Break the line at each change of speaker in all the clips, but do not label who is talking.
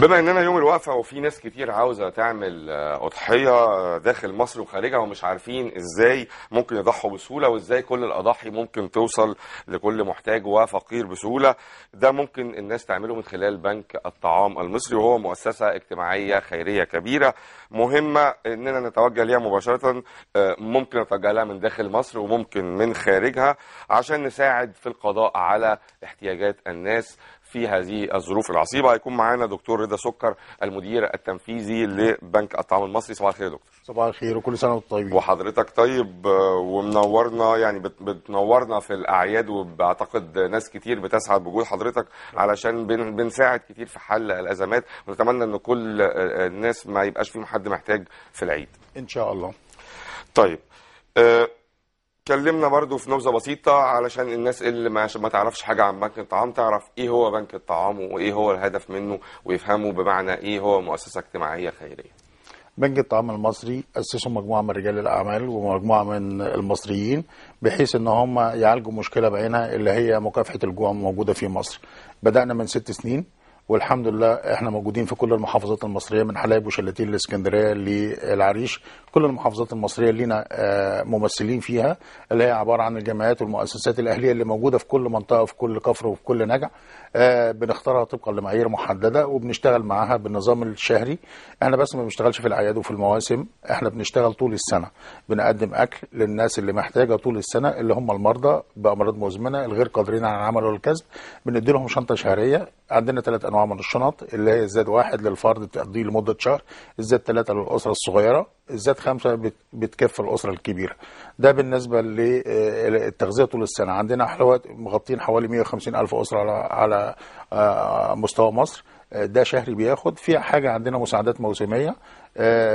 بما اننا يوم الوقفه وفي ناس كتير عاوزه تعمل آه، اضحيه آه، داخل مصر وخارجها ومش عارفين ازاي ممكن يضحوا بسهوله وازاي كل الاضاحي ممكن توصل لكل محتاج وفقير بسهوله ده ممكن الناس تعمله من خلال بنك الطعام المصري وهو مؤسسه اجتماعيه خيريه كبيره مهمه اننا نتوجه ليها مباشره آه، ممكن نتوجه لها من داخل مصر وممكن من خارجها عشان نساعد في القضاء على احتياجات الناس في هذه الظروف العصيبه هيكون معانا دكتور رضا سكر المدير التنفيذي لبنك الطعام المصري صباح الخير يا دكتور صباح الخير وكل سنه وانتم طيبين وحضرتك طيب آه، ومنورنا يعني بتنورنا في الاعياد وبعتقد ناس كتير بتسعد بوجود حضرتك علشان بنساعد كتير في حل الازمات ونتمنى ان كل آه، آه، الناس ما يبقاش فيهم حد محتاج في العيد ان شاء
الله طيب
أه اتكلمنا برضو في نبذه بسيطه علشان الناس اللي ما, ما تعرفش حاجه عن بنك الطعام تعرف ايه هو بنك الطعام وايه هو الهدف منه ويفهموا بمعنى ايه هو مؤسسه اجتماعيه خيريه.
بنك الطعام المصري اسسه مجموعه من رجال الاعمال ومجموعه من المصريين بحيث ان هم يعالجوا مشكله بعينها اللي هي مكافحه الجوع الموجوده في مصر. بدانا من ست سنين والحمد لله احنا موجودين في كل المحافظات المصريه من حلايب وشلاتين الاسكندريه للعريش كل المحافظات المصريه لينا آه، ممثلين فيها اللي هي عباره عن الجمعيات والمؤسسات الاهليه اللي موجوده في كل منطقه وفي كل كفر وفي كل نجع آه، بنختارها طبقا لمعايير محدده وبنشتغل معاها بالنظام الشهري احنا بس ما بنشتغلش في الاعياد وفي المواسم احنا بنشتغل طول السنه بنقدم اكل للناس اللي محتاجه طول السنه اللي هم المرضى بامراض مزمنه الغير قادرين على العمل والكسب بندي لهم شنطه شهريه عندنا ثلاث نوع من الشنط اللي هي الزاد واحد للفرد بتقضيه لمده شهر الزاد ثلاثه للاسره الصغيره الزاد خمسه بتكفي الاسره الكبيره ده بالنسبه للتغذيه آه، طول السنه عندنا حلوات مغطين حوالي 150 الف اسره على آه، مستوى مصر آه، ده شهري بياخد في حاجه عندنا مساعدات موسميه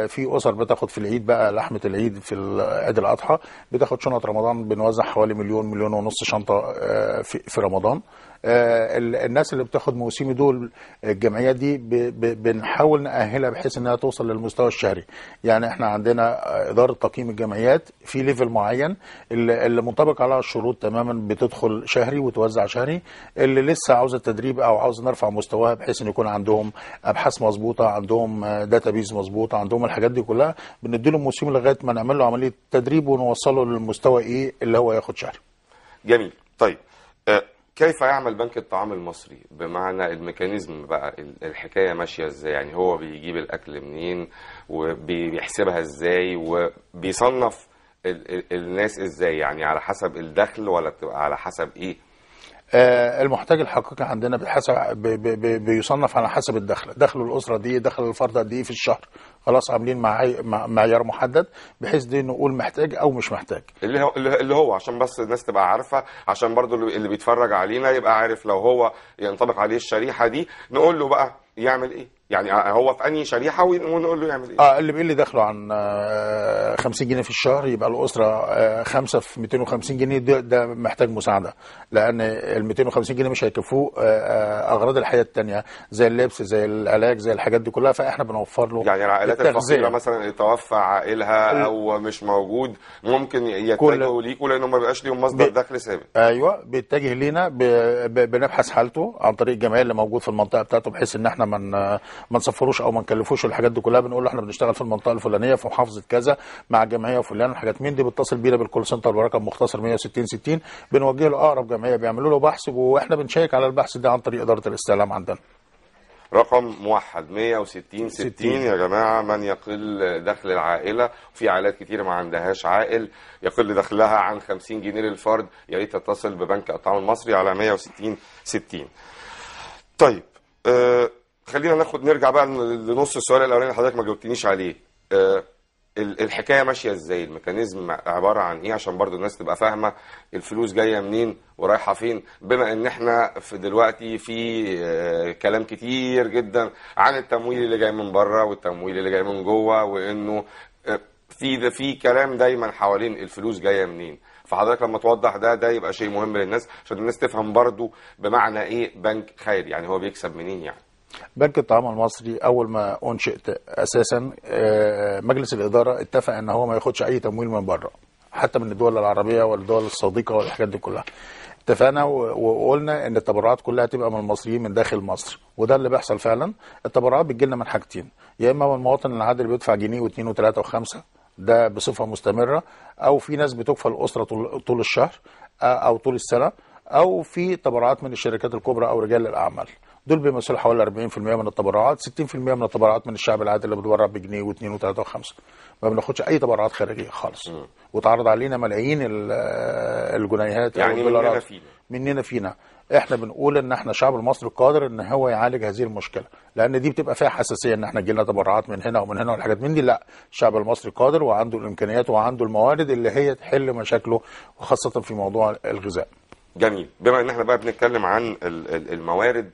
في اسر بتاخد في العيد بقى لحمه العيد في عيد الاضحى بتاخد شنط رمضان بنوزع حوالي مليون مليون ونص شنطه في رمضان آه، الناس اللي بتاخد موسمي دول الجمعيات دي بنحاول نأهلها بحيث انها توصل للمستوى الشهري يعني احنا عندنا اداره تقييم الجمعيات في ليفل معين اللي منطبق عليها الشروط تماما بتدخل شهري وتوزع شهري اللي لسه عاوزه تدريب او عاوز نرفع مستواها بحيث ان يكون عندهم ابحاث مظبوطه عندهم داتابيز مظبوطه عندهم الحاجات دي كلها بندي له موسم لغايه ما نعمل له عمليه تدريب ونوصله للمستوى ايه اللي هو ياخد شهري
جميل طيب آه، كيف يعمل بنك الطعام المصري بمعنى الميكانيزم بقى الحكايه ماشيه ازاي يعني هو بيجيب الاكل منين وبيحسبها ازاي وبيصنف الناس ازاي يعني على حسب الدخل ولا بتبقى على حسب ايه
آه، المحتاج الحقيقي عندنا بحسب بيصنف على حسب الدخل دخل الاسره دي دخل الفرد قد ايه في الشهر خلاص عاملين معيار محدد بحيث دي نقول محتاج او مش محتاج
اللي هو اللي هو عشان بس الناس تبقى عارفه عشان برضو اللي بيتفرج علينا يبقى عارف لو هو ينطبق عليه الشريحه دي نقول له بقى يعمل ايه يعني آه، هو في انهي شريحه
ونقول له يعمل ايه؟ اه اللي بيقل دخله عن 50 آه، جنيه في الشهر يبقى الاسره آه، خمسه في 250 جنيه ده, ده محتاج مساعده لان ال 250 جنيه مش هيكفوه اغراض الحياه الثانيه زي اللبس زي العلاج زي الحاجات دي كلها فاحنا بنوفر له يعني العائلات الفقيره مثلا
اللي توفى عائلها او مش موجود ممكن يتجهوا ليكوا لان ما بيبقاش ليهم مصدر بي... دخل ثابت
ايوه بيتجه لينا ب... ب... بنبحث حالته عن طريق الجمعيه اللي موجود في المنطقه بتاعته بحيث ان احنا من ما نسفروش او ما نكلفوش الحاجات دي كلها بنقول له احنا بنشتغل في المنطقه الفلانيه في محافظه كذا مع جمعيه فلان الحاجات مين دي بيتصل بينا بالكول سنتر برقم مختصر 160 60 بنوجه له اقرب جمعيه بيعملوا له بحث واحنا بنشيك على البحث ده عن طريق اداره الاستعلام عندنا
رقم موحد 160 60 يا جماعه من يقل دخل العائله في عائلات كتير ما عندهاش عائل يقل دخلها عن 50 جنيه للفرد يا ريت تتصل ببنك الطعام المصري على 160 60 طيب آه خلينا ناخد نرجع بقى لنص السؤال الاولاني اللي حضرتك ما جاوبتنيش عليه أه الحكايه ماشيه ازاي الميكانيزم عباره عن ايه عشان برضو الناس تبقى فاهمه الفلوس جايه منين ورايحه فين بما ان احنا في دلوقتي في آه، كلام كتير جدا عن التمويل اللي جاي من بره والتمويل اللي جاي من جوه وانه آه، في في كلام دايما حوالين الفلوس جايه منين فحضرتك لما توضح ده ده يبقى شيء مهم للناس عشان الناس تفهم برضو بمعنى ايه بنك خير يعني هو بيكسب
منين يعني بنك الطعام المصري اول ما انشئت اساسا آه، مجلس الاداره اتفق ان هو ما ياخدش اي تمويل من بره حتى من الدول العربيه والدول الصديقه والحاجات دي كلها اتفقنا وقلنا ان التبرعات كلها تبقى من المصريين من داخل مصر وده اللي بيحصل فعلا التبرعات بتجي لنا من حاجتين يا اما من المواطن العادي اللي بيدفع جنيه واثنين وثلاثه وخمسه ده بصفه مستمره او في ناس بتكفى الاسره طول الشهر آه، او طول السنه او في تبرعات من الشركات الكبرى او رجال الاعمال دول بيمثلوا حوالي 40% من التبرعات 60% من التبرعات من الشعب العادي اللي بيتبرع بجنيه واثنين وثلاثة وخمسة ما بناخدش اي تبرعات خارجيه خالص وتعرض واتعرض علينا ملايين آه، الجنيهات يعني مننا فينا مننا فينا احنا بنقول ان احنا الشعب المصري قادر ان هو يعالج هذه المشكله لان دي بتبقى فيها حساسيه ان احنا جيلنا تبرعات من هنا ومن هنا والحاجات من دي لا الشعب المصري قادر وعنده الامكانيات وعنده الموارد اللي هي تحل مشاكله وخاصه في موضوع الغذاء
جميل بما ان احنا بقى بنتكلم عن الموارد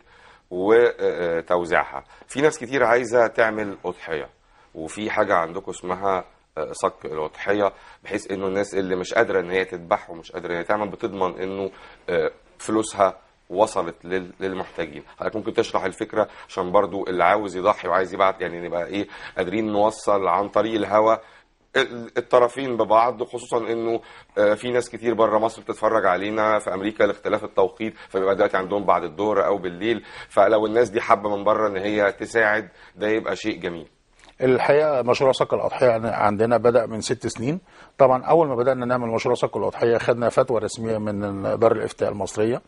وتوزيعها في ناس كتير عايزة تعمل أضحية وفي حاجة عندكم اسمها آه، صك الأضحية بحيث انه الناس اللي مش قادرة ان هي تذبح ومش قادرة ان هي تعمل بتضمن انه آه، فلوسها وصلت للمحتاجين حضرتك ممكن تشرح الفكرة عشان برضو اللي عاوز يضحي وعايز يبعت يعني نبقى ايه قادرين نوصل عن طريق الهواء الطرفين ببعض خصوصا انه آه، في ناس كتير بره مصر بتتفرج علينا في امريكا لاختلاف التوقيت فبيبقى دلوقتي عندهم بعد الظهر او بالليل فلو الناس دي حابه من بره ان هي تساعد ده يبقى شيء جميل
الحقيقه مشروع سك الاضحيه عندنا بدا من ست سنين طبعا اول ما بدانا نعمل مشروع سك الاضحيه خدنا فتوى رسميه من دار الافتاء المصريه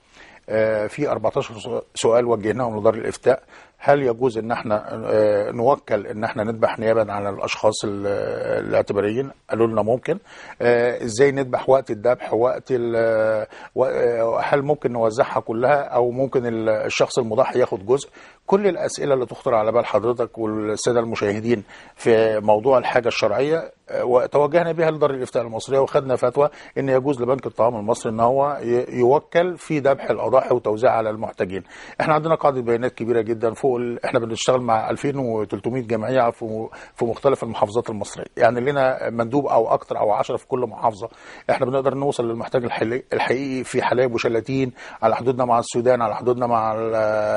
آه، في 14 سؤال وجهناهم لدار الافتاء هل يجوز ان احنا آه، نوكل ان احنا نذبح نيابا عن الاشخاص الاعتباريين قالوا لنا ممكن آه، ازاي نذبح وقت الذبح وقت آه، هل ممكن نوزعها كلها او ممكن الشخص المضحي ياخد جزء كل الاسئله اللي تخطر على بال حضرتك والساده المشاهدين في موضوع الحاجه الشرعيه وتوجهنا بها لدار الافتاء المصريه وخدنا فتوى ان يجوز لبنك الطعام المصري ان هو يوكل في ذبح الاضاحي وتوزيعها على المحتاجين احنا عندنا قاعده بيانات كبيره جدا فوق فوق احنا بنشتغل مع 2300 جمعيه في في مختلف المحافظات المصريه يعني لنا مندوب او اكتر او 10 في كل محافظه احنا بنقدر نوصل للمحتاج الحقيقي في حلايب وشلاتين على حدودنا مع السودان على حدودنا مع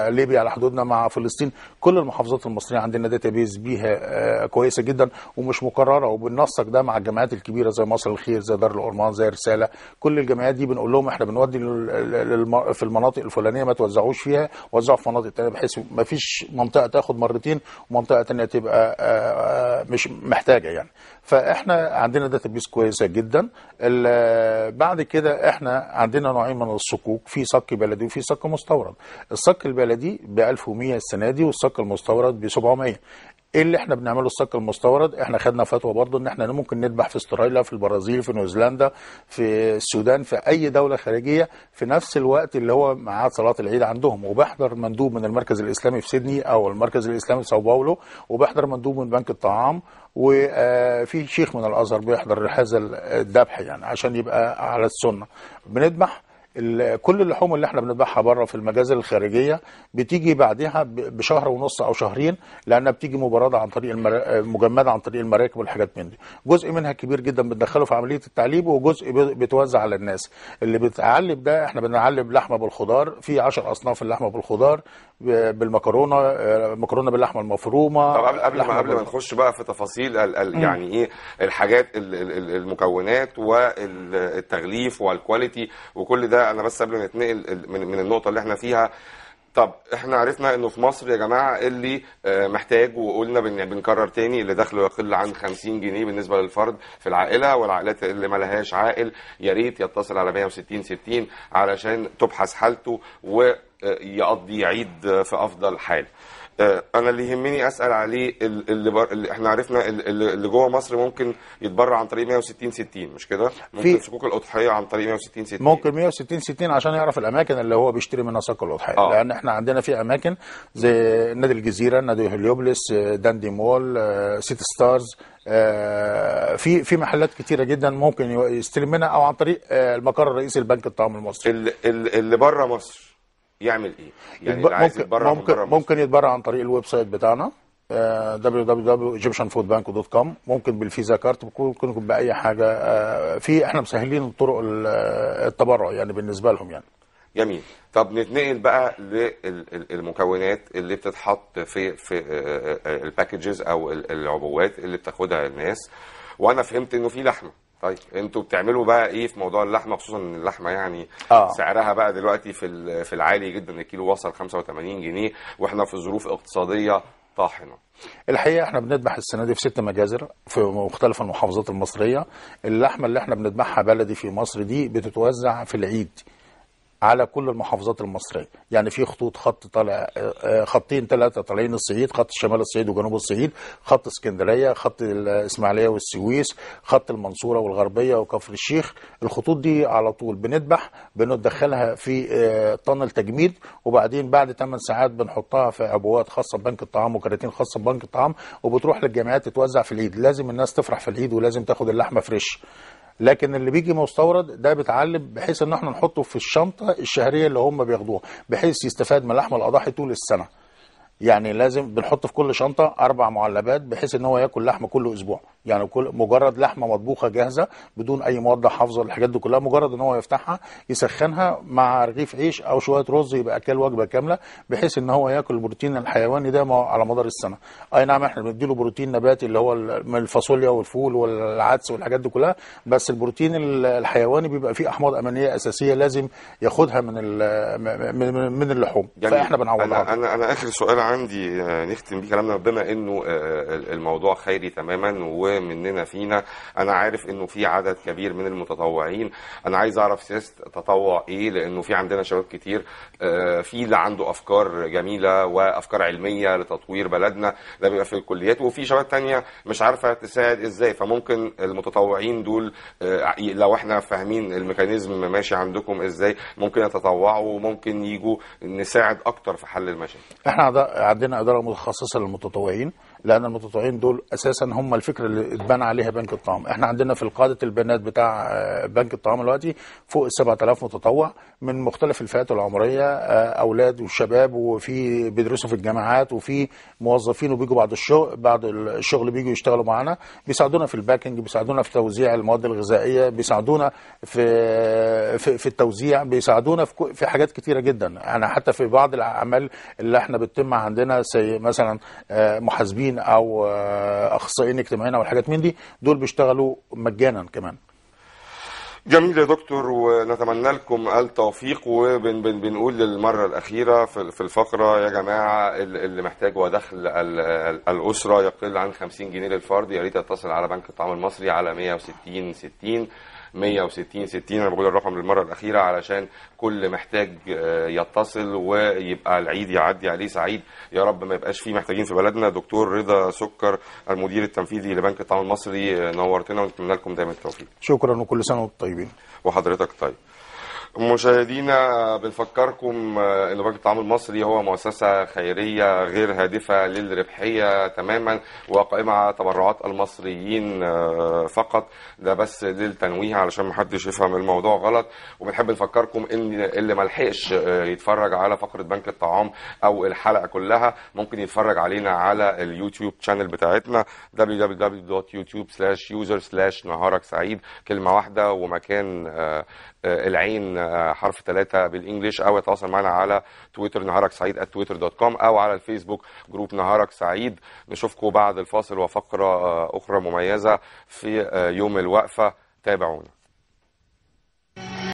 ليبيا على حدودنا مع فلسطين كل المحافظات المصريه عندنا داتابيز بيها آه، كويسه جدا ومش مكرره وبننسق ده مع الجمعيات الكبيره زي مصر الخير زي دار الاورمان زي رساله كل الجمعيات دي بنقول لهم احنا بنودي في المناطق الفلانيه ما توزعوش فيها وزعوا في مناطق ثانيه بحيث ما فيش مش منطقه تاخد مرتين ومنطقه ثانيه تبقى آه، آه، مش محتاجه يعني فاحنا عندنا داتا بيس كويسه جدا آه، بعد كده احنا عندنا نوعين من الصكوك في صك بلدي وفي صك مستورد الصك البلدي ب 1100 السنه دي والصك المستورد ب 700 ايه اللي احنا بنعمله الصك المستورد احنا خدنا فتوى برضو ان احنا ممكن نذبح في استراليا في البرازيل في نيوزيلندا في السودان في اي دوله خارجيه في نفس الوقت اللي هو ميعاد صلاه العيد عندهم وبحضر مندوب من المركز الاسلامي في سيدني او المركز الاسلامي في ساو باولو وبحضر مندوب من بنك الطعام وفي آه، شيخ من الازهر بيحضر هذا الذبح يعني عشان يبقى على السنه بنذبح كل اللحوم اللي احنا بنذبحها بره في المجازر الخارجيه بتيجي بعدها بشهر ونص او شهرين لانها بتيجي مبرده عن طريق المرا... مجمده عن طريق المراكب والحاجات من دي جزء منها كبير جدا بندخله في عمليه التعليب وجزء بتوزع على الناس اللي بتعلب ده احنا بنعلب لحمه بالخضار في 10 اصناف اللحمه بالخضار بالمكرونه آه، مكرونه باللحمه المفرومه طب قبل قبل ما قبل ما
نخش بقى في تفاصيل الـ الـ يعني ايه الحاجات الـ المكونات والتغليف والكواليتي وكل ده انا بس قبل ما نتنقل من النقطه اللي احنا فيها طب احنا عرفنا انه في مصر يا جماعه اللي آه، محتاج وقلنا بنكرر تاني اللي دخله يقل عن 50 جنيه بالنسبه للفرد في العائله والعائلات اللي ما لهاش عائل يا ريت يتصل على 160 60 علشان تبحث حالته ويقضي آه، عيد في افضل حال. آه، انا اللي يهمني اسال عليه اللي, بر... اللي احنا عرفنا اللي جوه مصر ممكن يتبرع عن طريق 160 60 مش كده ممكن صكوك الاضحيه عن طريق 160 60
ممكن 160 60 عشان يعرف الاماكن اللي هو بيشتري منها صك الاضحيه آه. لان احنا عندنا في اماكن زي نادي الجزيره نادي هليوبلس آه، داندي مول آه، سيتي ستارز في في محلات كتيره جدا ممكن يستلم منها او عن طريق المقر الرئيسي لبنك الطعام المصري اللي, اللي بره مصر يعمل ايه؟ يعني يتب... عايز ممكن يتبرع ممكن, ممكن يتبرع عن طريق الويب سايت بتاعنا آه، www.egyptianfoodbank.com ممكن بالفيزا كارت ممكن باي حاجه آه، في احنا مسهلين طرق التبرع يعني بالنسبه لهم يعني
جميل طب نتنقل بقى للمكونات اللي بتتحط في في آه، الباكجز او العبوات اللي بتاخدها الناس وانا فهمت انه في لحمه طيب انتوا بتعملوا بقى ايه في موضوع اللحمه خصوصا ان اللحمه يعني آه. سعرها بقى دلوقتي في في العالي جدا الكيلو وصل 85 جنيه واحنا في ظروف اقتصاديه طاحنه.
الحقيقه احنا بنذبح السنه دي في ست مجازر في مختلف المحافظات المصريه اللحمه اللي احنا بنذبحها بلدي في مصر دي بتتوزع في العيد. على كل المحافظات المصريه يعني في خطوط خط طالع آه، خطين ثلاثه طالعين الصعيد خط شمال الصعيد وجنوب الصعيد خط اسكندريه خط الاسماعيليه والسويس خط المنصوره والغربيه وكفر الشيخ الخطوط دي على طول بندبح بندخلها في آه، طنل تجميد وبعدين بعد 8 ساعات بنحطها في عبوات خاصه ببنك الطعام وكراتين خاصه ببنك الطعام وبتروح للجامعات تتوزع في العيد لازم الناس تفرح في العيد ولازم تاخد اللحمه فريش لكن اللي بيجي مستورد ده بيتعلم بحيث ان احنا نحطه في الشنطه الشهريه اللي هم بياخدوها بحيث يستفاد من لحم الاضاحي طول السنه يعني لازم بنحط في كل شنطه اربع معلبات بحيث ان هو ياكل لحم كل اسبوع يعني كل مجرد لحمه مطبوخه جاهزه بدون اي مواد حافظه الحاجات دي كلها مجرد ان هو يفتحها يسخنها مع رغيف عيش او شويه رز يبقى اكل وجبه كامله بحيث ان هو ياكل البروتين الحيواني ده على مدار السنه اي نعم احنا بنديله بروتين نباتي اللي هو من الفاصوليا والفول والعدس والحاجات دي كلها بس البروتين الحيواني بيبقى فيه احماض امينيه اساسيه لازم ياخدها من من اللحوم يعني فاحنا بنعوضها
انا انا اخر سؤال عندي آه، نختم بيه كلامنا بما انه آه، الموضوع خيري تماما و مننا فينا انا عارف انه في عدد كبير من المتطوعين انا عايز اعرف سياسه تطوع ايه لانه في عندنا شباب كتير آه، في اللي عنده افكار جميله وافكار علميه لتطوير بلدنا ده بيبقى في الكليات وفي شباب تانية مش عارفه تساعد ازاي فممكن المتطوعين دول آه، لو احنا فاهمين الميكانيزم ماشي عندكم ازاي ممكن يتطوعوا وممكن يجوا نساعد اكتر في حل المشاكل
احنا عندنا اداره متخصصه للمتطوعين لان المتطوعين دول اساسا هم الفكره اللي اتبنى عليها بنك الطعام احنا عندنا في القاده البنات بتاع آه، بنك الطعام دلوقتي فوق ال 7000 متطوع من مختلف الفئات العمريه آه، اولاد وشباب وفي بيدرسوا في الجامعات وفي موظفين وبيجوا بعد الشغل بعد الشغل بيجوا يشتغلوا معانا بيساعدونا في الباكينج بيساعدونا في توزيع المواد الغذائيه بيساعدونا في في, في التوزيع بيساعدونا في, في حاجات كتيره جدا انا يعني حتى في بعض الاعمال اللي احنا بتتم عندنا زي مثلا آه، محاسبين مهندسين او آه، اخصائيين اجتماعيين او الحاجات من دي دول بيشتغلوا مجانا كمان
جميل يا دكتور ونتمنى لكم التوفيق وبنقول للمرة الأخيرة في الفقرة يا جماعة اللي محتاج هو دخل الأسرة يقل عن 50 جنيه للفرد يا ريت يتصل على بنك الطعام المصري على 160 60 160 60 انا بقول الرقم للمره الاخيره علشان كل محتاج آه، يتصل ويبقى العيد يعدي عليه سعيد يا رب ما يبقاش فيه محتاجين في بلدنا دكتور رضا سكر المدير التنفيذي لبنك الطعام المصري نورتنا ونتمنى لكم دايما التوفيق
شكرا وكل سنه وانتم طيبين
وحضرتك طيب مشاهدينا بنفكركم آه، ان بنك الطعام المصري هو مؤسسه خيريه غير هادفه للربحيه تماما وقائمه على تبرعات المصريين آه، فقط ده بس للتنويه علشان ما حدش يفهم الموضوع غلط وبنحب نفكركم ان اللي ما لحقش آه، يتفرج على فقره بنك الطعام او الحلقه كلها ممكن يتفرج علينا على اليوتيوب شانل بتاعتنا www.youtube/user/نهارك سعيد كلمه واحده ومكان العين حرف ثلاثة بالانجلش او يتواصل معنا على تويتر نهارك سعيد at دوت كوم او على الفيسبوك جروب نهارك سعيد نشوفكم بعد الفاصل وفقرة آه، اخرى مميزة في آه، يوم الوقفة تابعونا